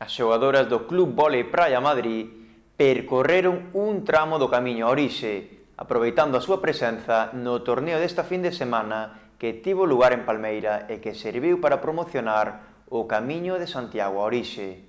As xogadoras do Club Volei Praia Madrid percorreron un tramo do camiño a orixe, aproveitando a súa presenza no torneo desta fin de semana que tivo lugar en Palmeira e que serviu para promocionar o Camiño de Santiago a Orixe.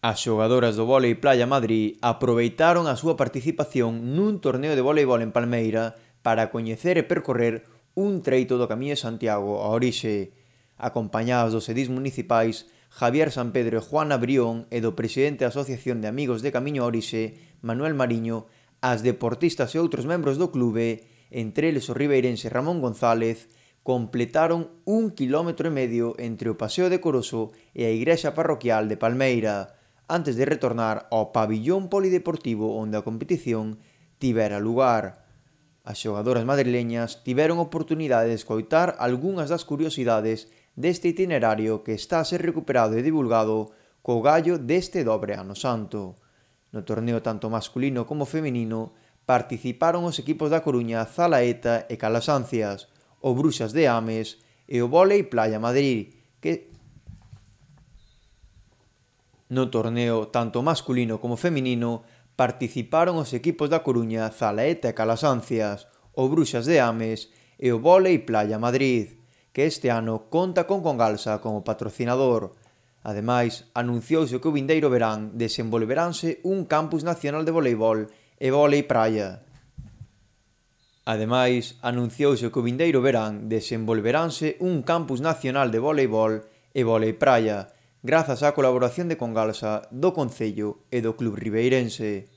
As xogadoras do Volei Playa Madrid aproveitaron a súa participación nun torneo de voleibol en Palmeira para coñecer e percorrer un treito do Camiño de Santiago a Orixe. Acompañadas dos edís municipais, Javier San Pedro e Juana Brión e do presidente da Asociación de Amigos de Camiño Orixe, Manuel Mariño, as deportistas e outros membros do clube, entre eles o ribeirense Ramón González, completaron un kilómetro e medio entre o Paseo de Coroso e a Igrexa Parroquial de Palmeira, antes de retornar ao pabillón polideportivo onde a competición tivera lugar. As xogadoras madrileñas tiveron oportunidade de escoitar algunhas das curiosidades deste itinerario que está a ser recuperado e divulgado co gallo deste dobre ano santo. No torneo tanto masculino como feminino participaron os equipos da Coruña, Zalaeta e Calasancias, o Bruxas de Ames e o Volei Playa Madrid, que No torneo tanto masculino como feminino participaron os equipos da Coruña, Zalaeta e Calasancias, o Bruxas de Ames e o Volei Playa Madrid que este ano conta con Congalsa como patrocinador. Ademais, anunciouse que o vindeiro verán desenvolveránse un campus nacional de voleibol e volei praia. Ademais, anunciouse que o vindeiro verán desenvolveránse un campus nacional de voleibol e volei praia, grazas á colaboración de Congalsa, do Concello e do Club Ribeirense.